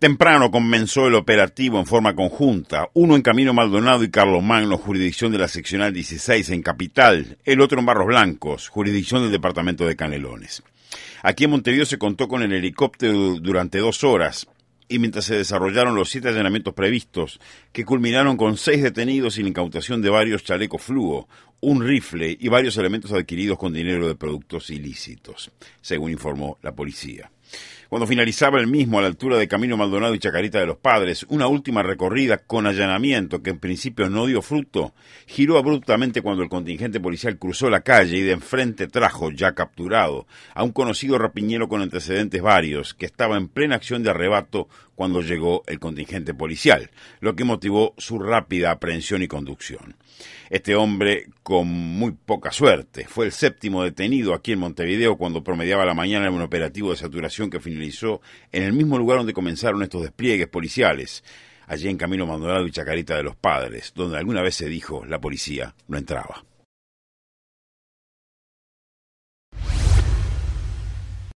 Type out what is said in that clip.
Temprano comenzó el operativo en forma conjunta, uno en Camino Maldonado y Carlos Magno, jurisdicción de la seccional 16 en Capital, el otro en Barros Blancos, jurisdicción del departamento de Canelones. Aquí en Montevideo se contó con el helicóptero durante dos horas y mientras se desarrollaron los siete allanamientos previstos, que culminaron con seis detenidos y la incautación de varios chalecos fluo, un rifle y varios elementos adquiridos con dinero de productos ilícitos, según informó la policía. Cuando finalizaba el mismo a la altura de Camino Maldonado y Chacarita de los Padres, una última recorrida con allanamiento que en principio no dio fruto, giró abruptamente cuando el contingente policial cruzó la calle y de enfrente trajo, ya capturado, a un conocido rapiñero con antecedentes varios, que estaba en plena acción de arrebato cuando llegó el contingente policial, lo que motivó su rápida aprehensión y conducción. Este hombre, con muy poca suerte, fue el séptimo detenido aquí en Montevideo cuando promediaba la mañana en un operativo de saturación que finalizó en el mismo lugar donde comenzaron estos despliegues policiales, allí en Camino Maldonado y Chacarita de los Padres, donde alguna vez se dijo la policía no entraba.